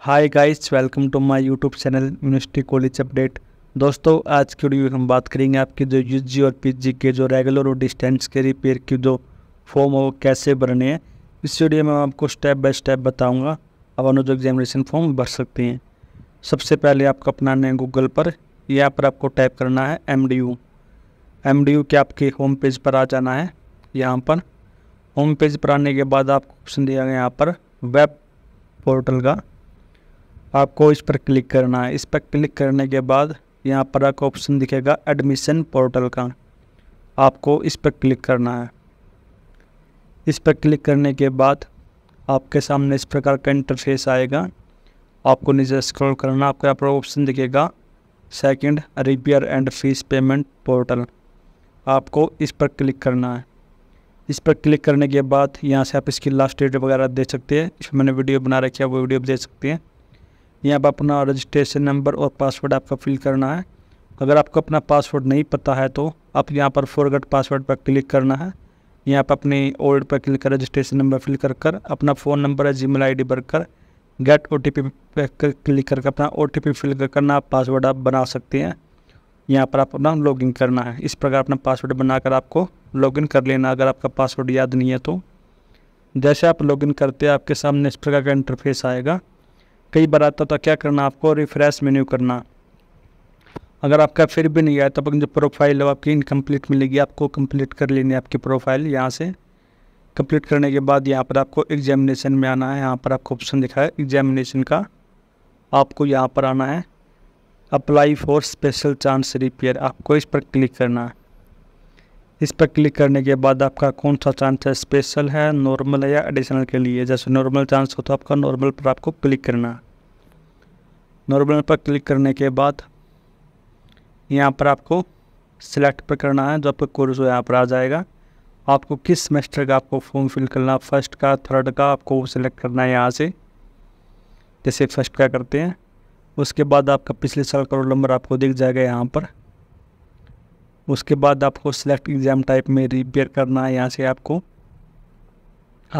hi guys welcome to my YouTube channel university college update दोस्तों आज की video हम बात करेंगे आपके जो यूजी और पीजी के जो रेगुलर और डिस्टेंस के रिपेयर के जो फॉर्म हो कैसे भरने हैं इस वीडियो में मैं आपको स्टेप बाय स्टेप बताऊंगा अब अपना जो एग्जामिनेशन फॉर्म भर सकते हैं सबसे पहले आपको अपना है गूगल पर यहाँ पर आपको टाइप करना है M D U M D U के आपके होम पेज पर आ जाना है यहाँ पर होम पेज पर आने के बाद आपको ऑप्शन दिया गया यहाँ पर वेब पोर्टल का आपको इस पर क्लिक करना है इस पर क्लिक करने के बाद यहाँ पर आपको ऑप्शन दिखेगा एडमिशन पोर्टल का आपको इस पर क्लिक करना है इस पर क्लिक करने के बाद आपके सामने इस प्रकार का इंटरफेस आएगा आपको नीचे स्क्रॉल करना आपको यहाँ पर ऑप्शन दिखेगा second reappear and fees payment portal आपको इस पर क्लिक करना है इस पर क्लिक करने के बाद यहाँ से आप इसकी लास्ट डेट वगैरह दे सकते हैं इसमें मैंने वीडियो बना रखी है वो वीडियो भी दे सकते हैं यहाँ पर अपना रजिस्ट्रेशन नंबर और पासवर्ड आपका फिल करना है अगर आपको अपना पासवर्ड नहीं पता है तो आप यहाँ पर फॉरगेट पासवर्ड पर क्लिक करना है यहाँ पर अपने ओल्ड पर क्लिक कर रजिस्ट्रेशन नंबर फिल कर कर अपना फ़ोन नंबर है जी मेल आई भर कर गेट ओ टी पी पर क्लिक करके अपना ओ टी पी फिल कर करना आप पासवर्ड आप बना सकते हैं यहाँ पर आप अपना लॉगिन करना है इस प्रकार अपना पासवर्ड बनाकर आपको लॉगिन कर लेना अगर आपका पासवर्ड याद नहीं है तो जैसे आप लॉगिन करते हैं आपके सामने इस प्रकार का इंटरफेस आएगा कई बार आता तो क्या करना आपको रिफ्रेश मेन्यू करना अगर आपका फिर भी नहीं आया तब जो प्रोफाइल है आपकी इनकम्प्लीट मिलेगी आपको कंप्लीट कर लेनी है आपकी प्रोफाइल यहाँ से कंप्लीट करने के बाद यहाँ पर आपको एग्जामिनेशन में आना है यहाँ पर आपको ऑप्शन दिखा है एग्जामिनेशन का आपको यहाँ पर आना है apply for special chance reappear आपको इस पर क्लिक करना है इस पर क्लिक करने के बाद आपका कौन सा चांस है स्पेशल है नॉर्मल है या एडिशनल के लिए जैसे नॉर्मल चांस हो तो आपका नॉर्मल पर आपको क्लिक करना नॉर्मल पर क्लिक करने के बाद यहाँ पर आपको सिलेक्ट पर करना है जो आपका कोर्स हो यहाँ पर आ जाएगा आपको किस सेमेस्टर का आपको फॉर्म फिल करना फर्स्ट का थर्ड का आपको वो सिलेक्ट करना है यहाँ से जैसे फर्स्ट का करते हैं उसके बाद आपका पिछले साल का रोल नंबर आपको दिख जाएगा यहाँ पर उसके बाद आपको सेलेक्ट एग्ज़ाम टाइप में रिपेयर करना है यहाँ से आपको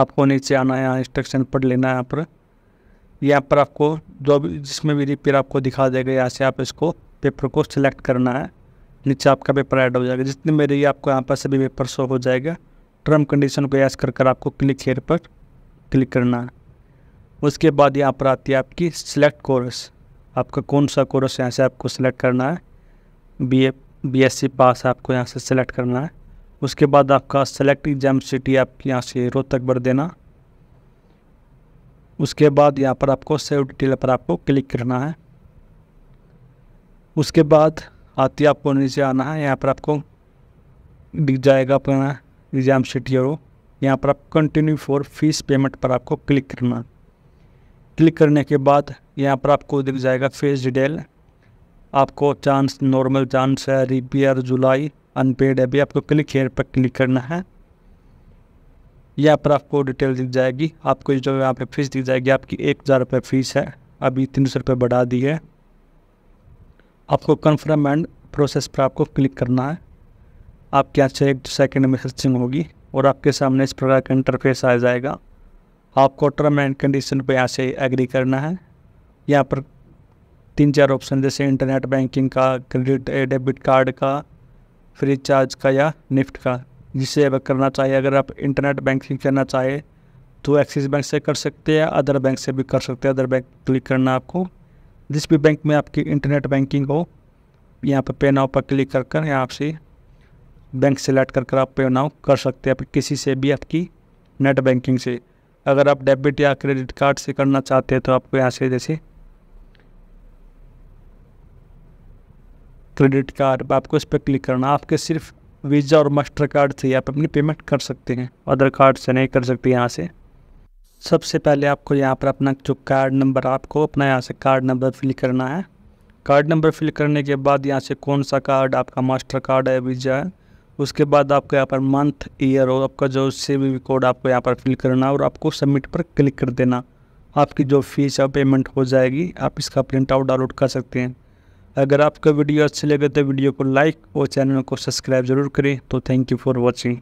आपको नीचे आना है यहाँ इंस्ट्रक्शन पढ़ लेना है यहाँ पर यहाँ पर आपको जो भी जिसमें भी रिपेयर आपको दिखा देगा यहाँ से आप इसको पेपर को सिलेक्ट करना है नीचे आपका पेपर ऐड हो जाएगा जितने मेरे ये आपको यहाँ पर सभी पेपर शो हो जाएगा टर्म कंडीशन को यास कर कर आपको क्लिक हेयर पर क्लिक करना है उसके बाद यहाँ पर आती है आपकी सिलेक्ट कोर्स आपका कौन सा कोर्स यहाँ से आपको सिलेक्ट करना है बी बीएससी पास आपको यहाँ से सेलेक्ट करना है उसके बाद आपका सेलेक्ट एग्जाम सिटी आप यहाँ से रोहतक भर देना उसके बाद यहाँ पर आपको सेव डिटेल पर आपको क्लिक करना है उसके बाद आती आपको नीचे आना है यहाँ पर आपको दिख जाएगा अपना एग्ज़ाम सिटी और यहाँ पर आप कंटिन्यू फॉर फीस पेमेंट पर आपको क्लिक करना क्लिक करने के बाद यहाँ पर आपको दिख जाएगा फेस डिटेल आपको चांस नॉर्मल चांस है रिपेयर जुलाई अनपेड है भी आपको क्लिक हेयर पर क्लिक करना है यहाँ पर आपको डिटेल दिख जाएगी आपको जो यहाँ पे फ़ीस दिख जाएगी आपकी एक हज़ार रुपये फ़ीस है अभी तीन सौ रुपये बढ़ा दी है आपको कन्फर्म एंड प्रोसेस पर आपको क्लिक करना है आपके यहाँ से एक सेकेंड में सर्चिंग होगी और आपके सामने इस प्रकार का इंटरफेस आ जाएगा आपको टर्म एंड कंडीशन पर यहाँ से एग्री करना है यहाँ पर तीन चार ऑप्शन जैसे इंटरनेट बैंकिंग का क्रेडिट डेबिट कार्ड का फ्री चार्ज का या निफ्ट का जिसे अब करना चाहिए अगर आप इंटरनेट बैंकिंग करना चाहे तो एक्सिस बैंक से कर सकते हैं अदर बैंक से भी कर सकते हैं अदर बैंक क्लिक करना आपको जिस भी बैंक में आपकी इंटरनेट बैंकिंग हो यहाँ पर पे नाव पर क्लिक कर कर यहाँ आपसे बैंक सेलेक्ट कर कर आप पे नाव कर सकते हैं किसी से भी आपकी नेट बैंकिंग से अगर आप डेबिट या क्रेडिट कार्ड से करना चाहते हैं तो आपको यहाँ से जैसे क्रेडिट कार्ड आपको इस पर क्लिक करना आपके सिर्फ वीज़ा और मास्टर कार्ड से आप अपनी पेमेंट कर सकते हैं अदर कार्ड से नहीं कर सकते यहाँ से सबसे पहले आपको यहाँ पर अपना जो कार्ड नंबर आपको अपना यहाँ से कार्ड नंबर फिल करना है कार्ड नंबर फिल करने के बाद यहाँ से कौन सा कार्ड आपका मास्टर कार्ड है वीज़ा है उसके बाद आपको यहाँ पर मंथ ईयर और आपका जो सेविंग कोड आपको यहाँ पर फिल करना और आपको सबमिट पर क्लिक कर देना आपकी जो फीस है पेमेंट हो जाएगी आप इसका प्रिंट आउट डाउनलोड कर सकते हैं अगर आपका वीडियो अच्छी लगे तो वीडियो को लाइक और चैनल को सब्सक्राइब जरूर करें तो थैंक यू फॉर वॉचिंग